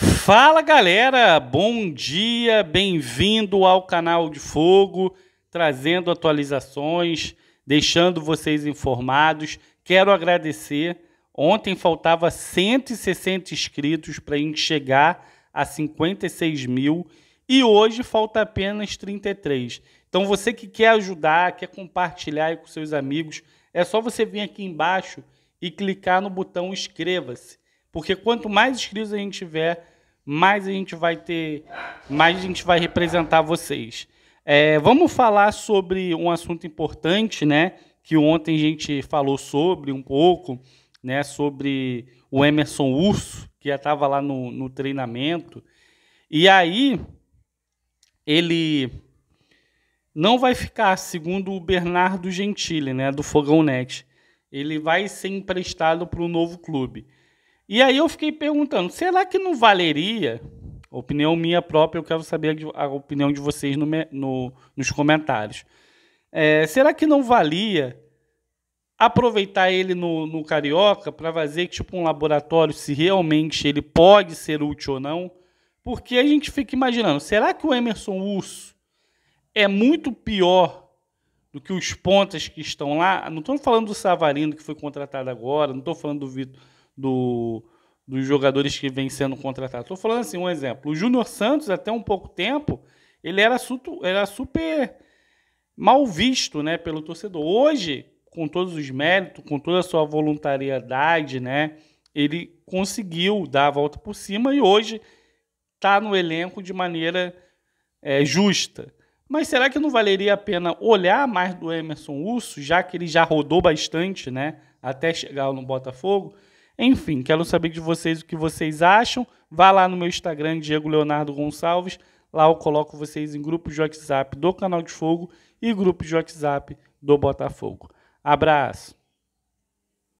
Fala galera, bom dia, bem-vindo ao canal de Fogo, trazendo atualizações, deixando vocês informados. Quero agradecer. Ontem faltava 160 inscritos para chegar a 56 mil e hoje falta apenas 33. Então você que quer ajudar, quer compartilhar com seus amigos, é só você vir aqui embaixo e clicar no botão inscreva-se porque quanto mais inscritos a gente tiver, mais a gente vai ter, mais a gente vai representar vocês. É, vamos falar sobre um assunto importante, né? Que ontem a gente falou sobre um pouco, né? Sobre o Emerson Urso, que já estava lá no, no treinamento. E aí, ele não vai ficar, segundo o Bernardo Gentili, né? Do Fogão Net. Ele vai ser emprestado para o novo clube. E aí eu fiquei perguntando, será que não valeria? Opinião minha própria, eu quero saber a opinião de vocês no, no, nos comentários. É, será que não valia aproveitar ele no, no Carioca para fazer tipo um laboratório se realmente ele pode ser útil ou não? Porque a gente fica imaginando, será que o Emerson Urso é muito pior do que os pontas que estão lá? Não estou falando do Savarino que foi contratado agora, não estou falando do Vitor do, dos jogadores que vêm sendo contratados. Estou falando assim, um exemplo. O Júnior Santos, até um pouco tempo, ele era, era super mal visto né, pelo torcedor. Hoje, com todos os méritos, com toda a sua voluntariedade, né, ele conseguiu dar a volta por cima e hoje está no elenco de maneira é, justa. Mas será que não valeria a pena olhar mais do Emerson Urso, já que ele já rodou bastante, né? Até chegar no Botafogo? Enfim, quero saber de vocês o que vocês acham. Vá lá no meu Instagram, Diego Leonardo Gonçalves. Lá eu coloco vocês em grupos de WhatsApp do Canal de Fogo e grupos de WhatsApp do Botafogo. Abraço!